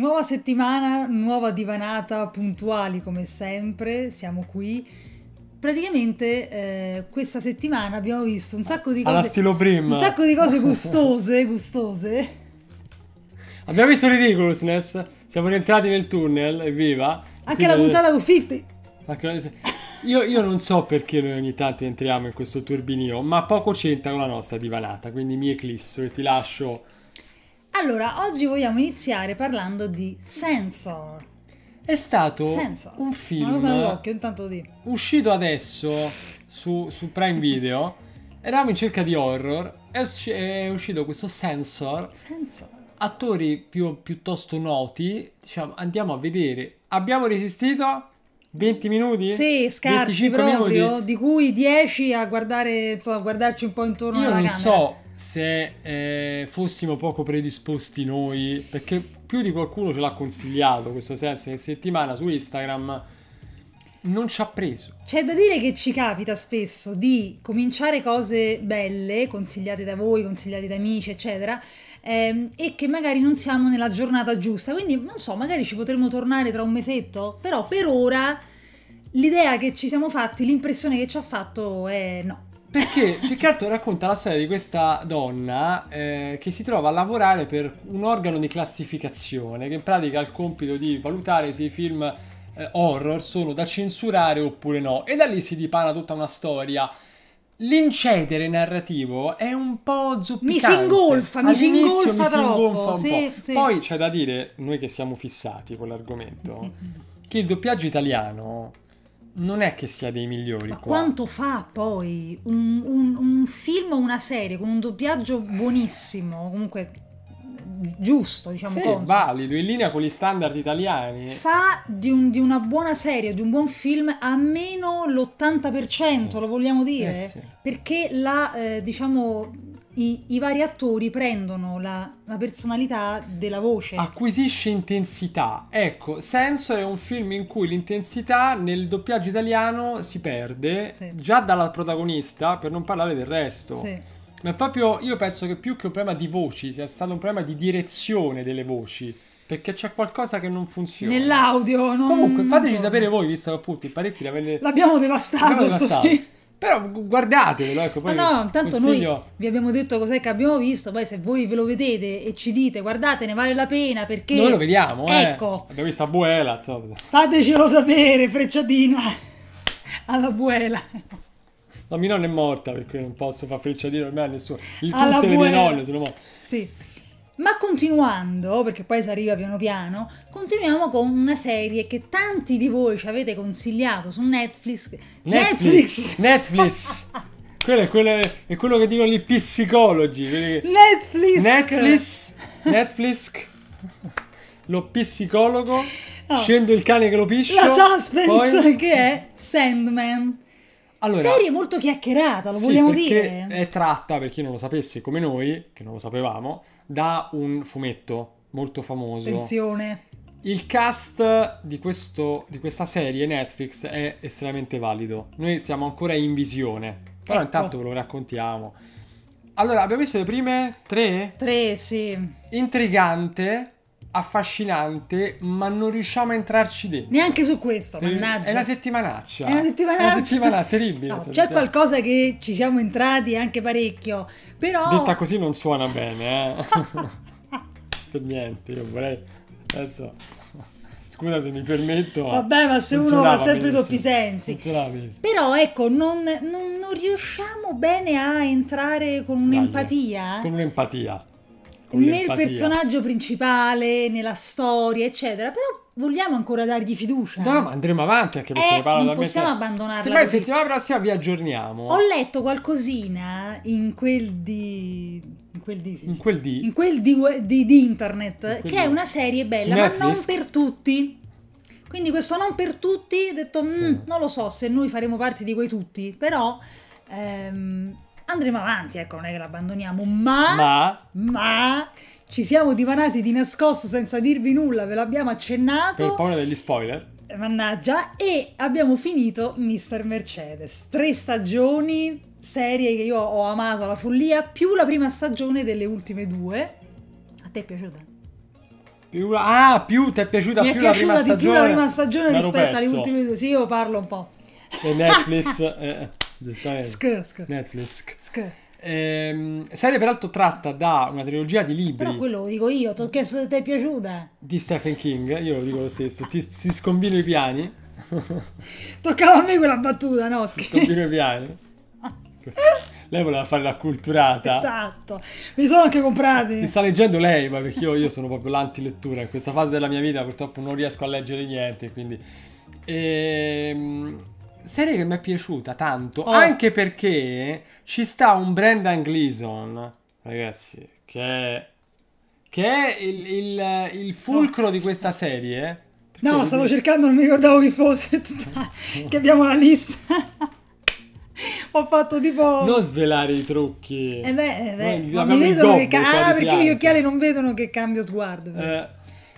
Nuova settimana, nuova divanata, puntuali come sempre, siamo qui. Praticamente eh, questa settimana abbiamo visto un sacco di cose... Un sacco di cose gustose, gustose. Abbiamo visto Ridiculousness, siamo rientrati nel tunnel, evviva. Anche la puntata con 50. Io, io, non so perché noi ogni tanto entriamo in questo turbinio, ma poco c'entra con la nostra divanata, quindi mi eclisso e ti lascio allora, oggi vogliamo iniziare parlando di Sensor. È stato Sensor. un film intanto di... uscito adesso su, su Prime Video. Eravamo in cerca di horror. È, usci- è uscito questo Sensor. Sensor. Attori più, piuttosto noti. Diciamo, andiamo a vedere. Abbiamo resistito? 20 minuti? Sì, scarci proprio, minuti. di cui 10 a guardare, insomma, guardarci un po' intorno Io alla non camera. so se eh, fossimo poco predisposti noi, perché più di qualcuno ce l'ha consigliato questo senso in settimana su Instagram, non ci ha preso. C'è da dire che ci capita spesso di cominciare cose belle, consigliate da voi, consigliate da amici, eccetera, ehm, e che magari non siamo nella giornata giusta. Quindi, non so, magari ci potremmo tornare tra un mesetto, però per ora l'idea che ci siamo fatti, l'impressione che ci ha fatto è no. Perché più che altro racconta la storia di questa donna eh, che si trova a lavorare per un organo di classificazione che in pratica ha il compito di valutare se i film eh, horror sono da censurare oppure no. E da lì si dipana tutta una storia. L'incedere narrativo è un po' zoppicante. Mi si ingolfa, mi si ingolfa, mi si ingolfa un sì, po'. Sì. Poi c'è da dire, noi che siamo fissati con l'argomento, mm, mm, mm. che il doppiaggio italiano non è che sia dei migliori. Ma qua. quanto fa poi un, un, un film o una serie con un doppiaggio buonissimo, comunque giusto, diciamo così. valido, in linea con gli standard italiani. Fa di, un, di, una buona serie, di un buon film, a meno l'80%, sì. lo vogliamo dire? Eh sì. Perché la, eh, diciamo i, i vari attori prendono la, la, personalità della voce. Acquisisce intensità. Ecco, Sensor è un film in cui l'intensità nel doppiaggio italiano si perde sì. già dalla protagonista, per non parlare del resto. Sì. Ma proprio io penso che più che un problema di voci sia stato un problema di direzione delle voci. Perché c'è qualcosa che non funziona. Nell'audio, no? Comunque, fateci sapere voi, visto che appunto in parecchi l'avete... L'abbiamo devastato. L'abbiamo devastato. Però guardatevelo, ecco. Poi no, no, intanto consiglio... noi vi abbiamo detto cos'è che abbiamo visto, poi se voi ve lo vedete e ci dite guardate, ne vale la pena perché... Noi lo vediamo, eh. ecco. Eh. Abbiamo visto Abuela, insomma. Fatecelo sapere, frecciatina, alla Abuela. No, mia nonna è morta, perché non posso far frecciatina ormai a nessuno. Il, tutte le mie nonne sono morte. Sì. Ma continuando, perché poi si arriva piano piano, continuiamo con una serie che tanti di voi ci avete consigliato su Netflix. Netflix! Netflix! Netflix. quello, è quello, è quello, che dicono gli psicologi. Netflix! Netflix! Netflix! lo psicologo, oh. scendo il cane che lo pisce. La suspense poi... che è Sandman allora, serie molto chiacchierata, lo sì, vogliamo dire. È tratta, per chi non lo sapesse come noi, che non lo sapevamo, da un fumetto molto famoso. Attenzione. Il cast di, questo, di questa serie Netflix è estremamente valido. Noi siamo ancora in visione, però ecco. intanto ve lo raccontiamo. Allora, abbiamo visto le prime tre? Tre, sì. Intrigante, affascinante, ma non riusciamo a entrarci dentro. Neanche su questo, mannaggia. È una settimanaccia. È una settimanaccia. È una settimana terribile. No, c'è qualcosa che ci siamo entrati anche parecchio, però... Detta così non suona bene, eh. per niente, io vorrei... Adesso... Scusa se mi permetto. Vabbè, ma se uno ha sempre doppi sensi. Però ecco, non, non, non, riusciamo bene a entrare con un'empatia. Con un'empatia nel personaggio principale, nella storia, eccetera, però vogliamo ancora dargli fiducia. No, ma andremo avanti anche perché eh, non possiamo mente. abbandonarla. Se poi settimana prossima vi aggiorniamo. Ho letto qualcosina in quel di in quel di sì. in quel di, in quel di, di, di internet, quel che è una serie bella, ma non per tutti. Quindi questo non per tutti, ho detto mm, sì. non lo so se noi faremo parte di quei tutti, però ehm, andremo avanti, ecco, non è che l'abbandoniamo, ma, ma... ma ci siamo divanati di nascosto senza dirvi nulla, ve l'abbiamo accennato. Per paura degli spoiler. Mannaggia, e abbiamo finito Mr. Mercedes. Tre stagioni, serie che io ho amato alla follia, più la prima stagione delle ultime due. A te è piaciuta? Più la... Ah, più ti è piaciuta, più, è piaciuta la prima stagione. più la prima stagione rispetto perso. alle ultime due. Sì, io parlo un po'. E Netflix... eh. eh. Netflix. Ehm, serie peraltro tratta da una trilogia di libri. Però quello lo dico io, ti ho chiesto se ti è piaciuta. Di Stephen King, io lo dico lo stesso, ti, si scombino i piani. Toccava a me quella battuta, no? Si scombino i piani. lei voleva fare la culturata. Esatto, mi sono anche comprati. Mi sta leggendo lei, ma perché io, io sono proprio l'antilettura. In questa fase della mia vita purtroppo non riesco a leggere niente, quindi... Ehm serie che mi è piaciuta tanto, oh. anche perché ci sta un Brendan Gleason, ragazzi, che, che è il, il, il fulcro no. di questa serie. No, Come stavo cercando, non mi ricordavo chi fosse, tutta, che abbiamo la lista. Ho fatto tipo... Non svelare i trucchi. Eh beh, eh beh. Non mi vedono che... Ah, perché gli occhiali non vedono che cambio sguardo. Eh.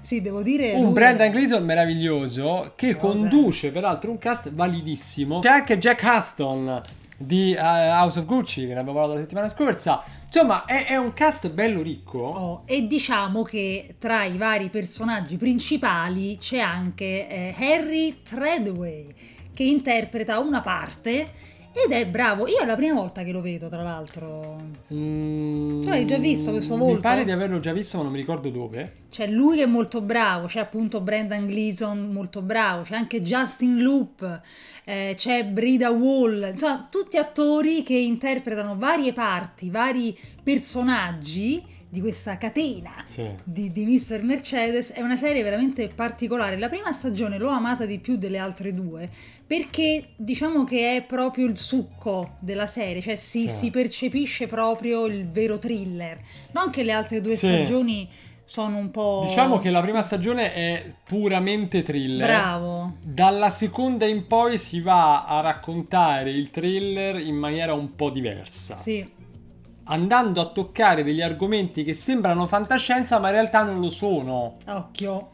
Sì, devo dire. Un lui... Brendan Gleason meraviglioso che Cosa? conduce peraltro un cast validissimo. C'è anche Jack Huston di uh, House of Gucci, che ne abbiamo parlato la settimana scorsa. Insomma, è, è un cast bello ricco. Oh, e diciamo che tra i vari personaggi principali c'è anche eh, Harry Treadway, che interpreta una parte ed è bravo, io è la prima volta che lo vedo, tra l'altro. Mm, tu l'hai già visto questo volto? Mi pare di averlo già visto, ma non mi ricordo dove. C'è cioè, lui che è molto bravo, c'è appunto Brendan Gleason molto bravo, c'è anche Justin Loop, eh, c'è Brida Wall, insomma tutti attori che interpretano varie parti, vari personaggi di questa catena sì. di, di Mr. Mercedes. È una serie veramente particolare. La prima stagione l'ho amata di più delle altre due perché diciamo che è proprio il succo della serie, cioè si, sì. si percepisce proprio il vero thriller. Non che le altre due sì. stagioni sono un po'. Diciamo che la prima stagione è puramente thriller. Bravo. Dalla seconda in poi si va a raccontare il thriller in maniera un po' diversa. Sì andando a toccare degli argomenti che sembrano fantascienza ma in realtà non lo sono. Occhio.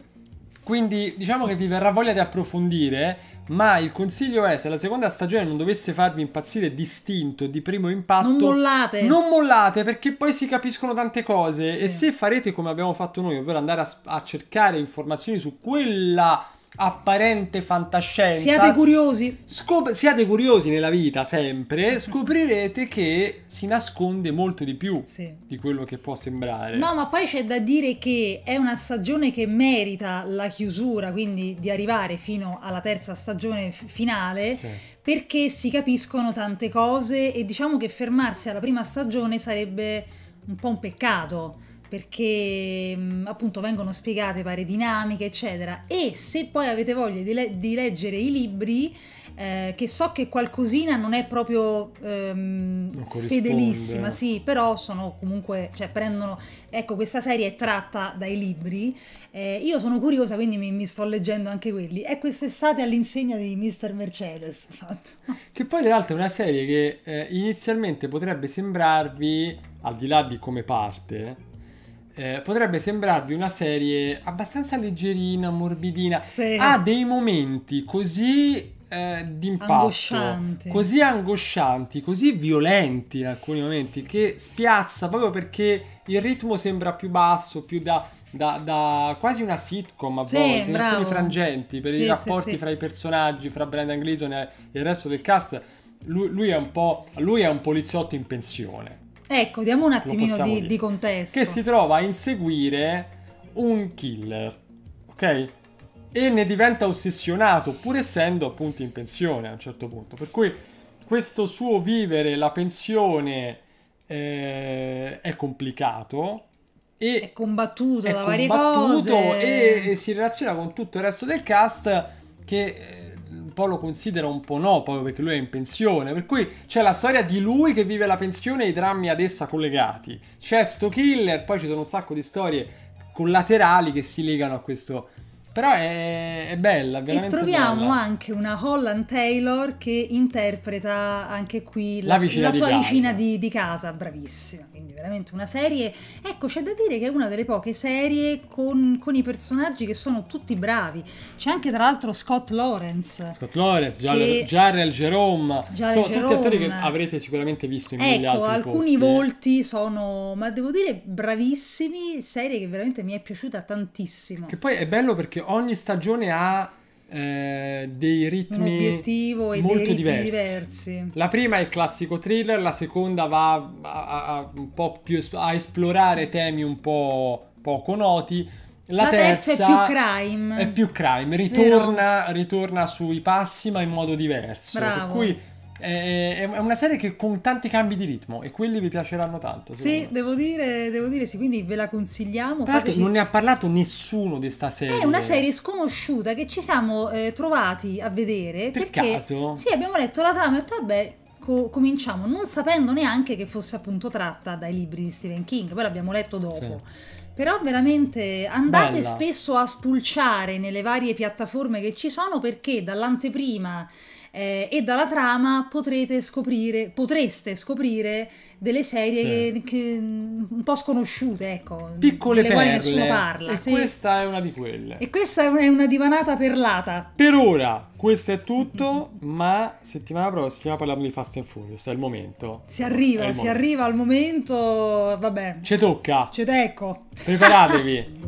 Quindi diciamo che vi verrà voglia di approfondire, ma il consiglio è se la seconda stagione non dovesse farvi impazzire distinto di primo impatto, non mollate. Non mollate perché poi si capiscono tante cose sì. e se farete come abbiamo fatto noi, ovvero andare a, a cercare informazioni su quella apparente fantascienza. Siate curiosi? Scop- siate curiosi nella vita sempre, scoprirete che si nasconde molto di più sì. di quello che può sembrare. No, ma poi c'è da dire che è una stagione che merita la chiusura, quindi di arrivare fino alla terza stagione f- finale, sì. perché si capiscono tante cose e diciamo che fermarsi alla prima stagione sarebbe un po' un peccato perché appunto vengono spiegate varie dinamiche, eccetera. E se poi avete voglia di, le- di leggere i libri, eh, che so che qualcosina non è proprio ehm, non fedelissima, sì, però sono comunque, cioè prendono, ecco questa serie è tratta dai libri, eh, io sono curiosa quindi mi, mi, sto leggendo anche quelli, è quest'estate all'insegna di Mr. Mercedes, fatto. che poi tra l'altro è una serie che eh, inizialmente potrebbe sembrarvi, al di là di come parte, eh, potrebbe sembrarvi una serie abbastanza leggerina, morbidina. Sì. Ha dei momenti così eh, d'impatto, angoscianti. così angoscianti, così violenti in alcuni momenti, che spiazza proprio perché il ritmo sembra più basso, più da... da, da quasi una sitcom a sì, volte, in alcuni frangenti per sì, i rapporti fra i personaggi, fra Brandon Gleason e il resto del cast. Lui, lui, è un po'. Lui è un poliziotto in pensione. Ecco, diamo un attimino di, di contesto. Che si trova a inseguire un killer, ok? E ne diventa ossessionato, pur essendo appunto in pensione a un certo punto. Per cui questo suo vivere la pensione eh, è complicato. E è combattuto è da varie combattuto cose. E, e si relaziona con tutto il resto del cast che eh, po' lo considera, un po' no, proprio perché lui è in pensione. Per cui c'è la storia di lui che vive la pensione e i drammi ad essa collegati. C'è sto killer, poi ci sono un sacco di storie collaterali che si legano a questo però è, è bella, veramente. E troviamo bella. anche una Holland Taylor che interpreta anche qui la, la, vicina la sua casa. vicina di, di, casa, bravissima. Quindi veramente una serie. Ecco, c'è da dire che è una delle poche serie con, con i personaggi che sono tutti bravi. C'è anche tra l'altro Scott Lawrence. Scott Lawrence, che... Jarrell Jerome. Jarrell sono Jerome. tutti attori che avrete sicuramente visto in ecco, mille altri alcuni volti sono, ma devo dire, bravissimi. Serie che veramente mi è piaciuta tantissimo. Che poi è bello perché ogni stagione ha eh, dei ritmi molto dei ritmi diversi. diversi. La prima è il classico thriller, la seconda va a, a, a, un po più a esplorare temi un po' poco noti. La, la terza, terza, è più crime. È più crime, ritorna, ritorna, sui passi ma in modo diverso. Bravo. Per cui è, è una serie che con tanti cambi di ritmo e quelli vi piaceranno tanto. Sì, devo dire, devo dire, sì, quindi ve la consigliamo. Tra l'altro, fateci... non ne ha parlato nessuno di sta serie. È una serie sconosciuta che ci siamo eh, trovati a vedere. Per perché, caso? Sì, abbiamo letto la trama e detto, vabbè, cominciamo non sapendo neanche che fosse appunto tratta dai libri di Stephen King, poi l'abbiamo letto dopo. Sì. Però veramente andate Bella. spesso a spulciare nelle varie piattaforme che ci sono perché dall'anteprima eh, e dalla trama potrete scoprire, potreste scoprire delle serie sì. che, che, mm, un po' sconosciute, ecco, mm, piccole delle perle, nessuno parla. E sì. questa è una di quelle. E questa è una, divanata perlata. Per ora questo è tutto, ma settimana prossima parliamo di Fast and Furious, è il momento. Si arriva, si momento. arriva al momento, vabbè. Ci tocca. Ci tecco. Preparatevi.